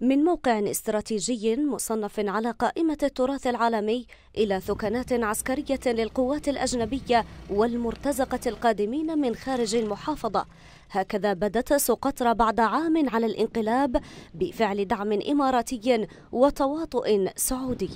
من موقع استراتيجي مصنف على قائمة التراث العالمي إلى ثكنات عسكرية للقوات الأجنبية والمرتزقة القادمين من خارج المحافظة هكذا بدت سقطرى بعد عام على الانقلاب بفعل دعم إماراتي وتواطؤ سعودي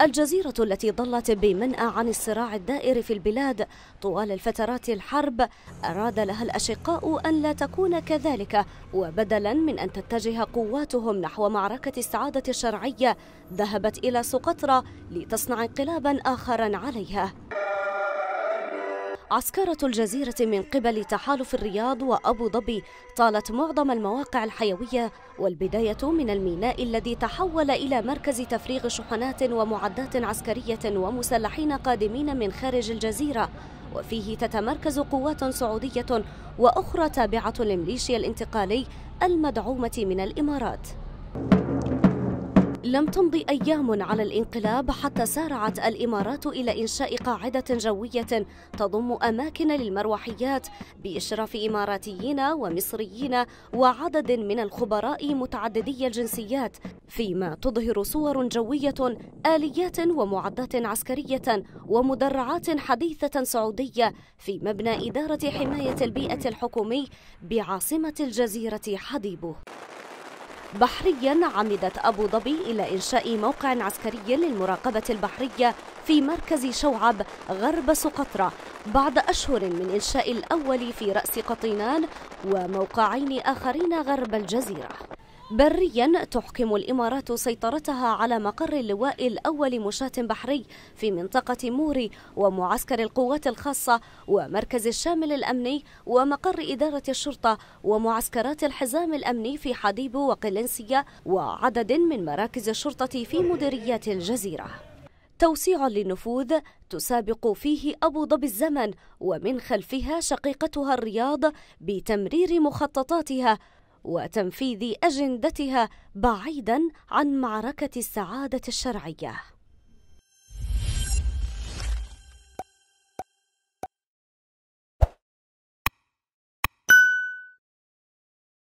الجزيرة التي ظلت بمنأى عن الصراع الدائر في البلاد طوال الفترات الحرب أراد لها الأشقاء أن لا تكون كذلك وبدلا من أن تتجه قواتهم نحو معركة السعادة الشرعية ذهبت إلى سقطرى لتصنع انقلابا آخرا عليها عسكرة الجزيرة من قبل تحالف الرياض وأبو ظبي طالت معظم المواقع الحيوية والبداية من الميناء الذي تحول إلى مركز تفريغ شحنات ومعدات عسكرية ومسلحين قادمين من خارج الجزيرة وفيه تتمركز قوات سعودية وأخرى تابعة لميليشيا الانتقالي المدعومة من الإمارات لم تمض أيام على الانقلاب حتى سارعت الإمارات إلى إنشاء قاعدة جوية تضم أماكن للمروحيات بإشراف إماراتيين ومصريين وعدد من الخبراء متعددي الجنسيات فيما تظهر صور جوية آليات ومعدات عسكرية ومدرعات حديثة سعودية في مبنى إدارة حماية البيئة الحكومي بعاصمة الجزيرة حديبو بحريا عمدت أبو ظبي إلى إنشاء موقع عسكري للمراقبة البحرية في مركز شوعب غرب سقطره بعد أشهر من إنشاء الأول في رأس قطينان وموقعين آخرين غرب الجزيرة بريا تحكم الإمارات سيطرتها على مقر اللواء الأول مشاة بحري في منطقة موري ومعسكر القوات الخاصة ومركز الشامل الأمني ومقر إدارة الشرطة ومعسكرات الحزام الأمني في حديب وقلنسية وعدد من مراكز الشرطة في مديريات الجزيرة توسيع للنفوذ تسابق فيه أبو ظبي الزمن ومن خلفها شقيقتها الرياض بتمرير مخططاتها وتنفيذ أجندتها بعيدا عن معركة السعادة الشرعية